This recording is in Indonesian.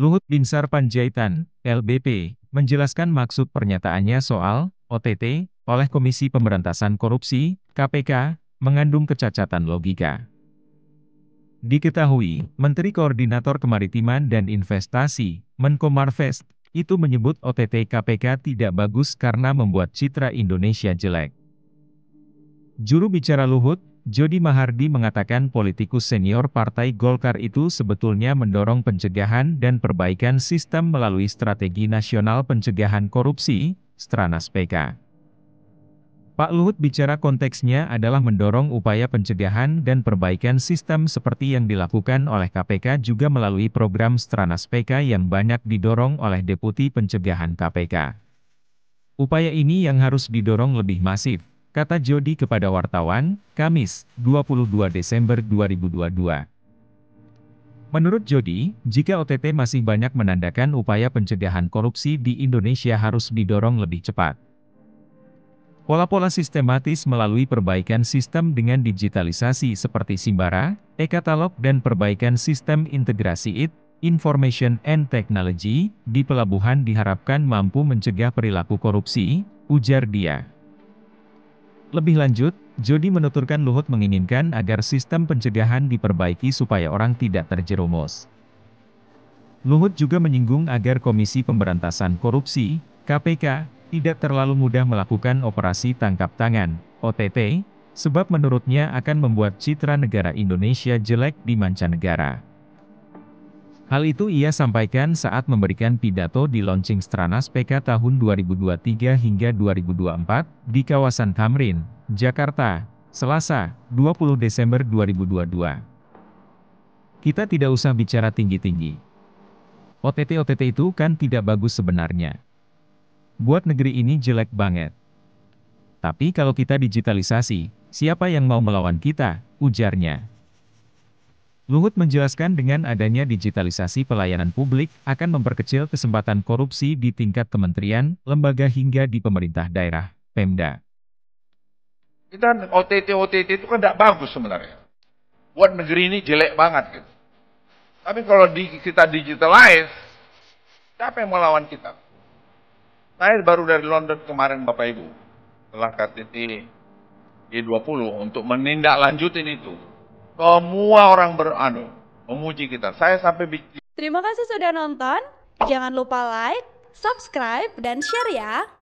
Luhut Binsar Panjaitan, LBP, menjelaskan maksud pernyataannya soal OTT oleh Komisi Pemberantasan Korupsi, KPK, mengandung kecacatan logika. Diketahui, Menteri Koordinator Kemaritiman dan Investasi, Menko Marves, itu menyebut OTT KPK tidak bagus karena membuat citra Indonesia jelek. Juru bicara Luhut, Jody Mahardi mengatakan politikus senior Partai Golkar itu sebetulnya mendorong pencegahan dan perbaikan sistem melalui Strategi Nasional Pencegahan Korupsi, Stranas PK. Pak Luhut bicara konteksnya adalah mendorong upaya pencegahan dan perbaikan sistem seperti yang dilakukan oleh KPK juga melalui program Stranas PK yang banyak didorong oleh Deputi Pencegahan KPK. Upaya ini yang harus didorong lebih masif kata Jody kepada wartawan, Kamis, 22 Desember 2022. Menurut Jody, jika OTT masih banyak menandakan upaya pencegahan korupsi di Indonesia harus didorong lebih cepat. Pola-pola sistematis melalui perbaikan sistem dengan digitalisasi seperti Simbara, e-katalog dan perbaikan sistem integrasi IT, Information and Technology, di pelabuhan diharapkan mampu mencegah perilaku korupsi, ujar dia. Lebih lanjut, Jody menuturkan Luhut menginginkan agar sistem pencegahan diperbaiki supaya orang tidak terjerumus. Luhut juga menyinggung agar Komisi Pemberantasan Korupsi (KPK) tidak terlalu mudah melakukan operasi tangkap tangan (OTT), sebab menurutnya akan membuat citra negara Indonesia jelek di mancanegara. Hal itu ia sampaikan saat memberikan pidato di launching Stranas PK tahun 2023 hingga 2024 di kawasan Tamrin, Jakarta, Selasa, 20 Desember 2022. Kita tidak usah bicara tinggi-tinggi. OTT-OTT itu kan tidak bagus sebenarnya. Buat negeri ini jelek banget. Tapi kalau kita digitalisasi, siapa yang mau melawan kita, ujarnya. Luhut menjelaskan dengan adanya digitalisasi pelayanan publik akan memperkecil kesempatan korupsi di tingkat kementerian, lembaga hingga di pemerintah daerah, Pemda. Kita OTT-OTT itu kan tidak bagus sebenarnya. Buat negeri ini jelek banget gitu. Tapi kalau di, kita digitalize, siapa yang melawan kita? Saya baru dari London kemarin Bapak Ibu, telah KTT G20 untuk menindaklanjutin itu. Semua orang beranu memuji kita. Saya sampai bikin. Terima kasih sudah nonton. Jangan lupa like, subscribe, dan share ya.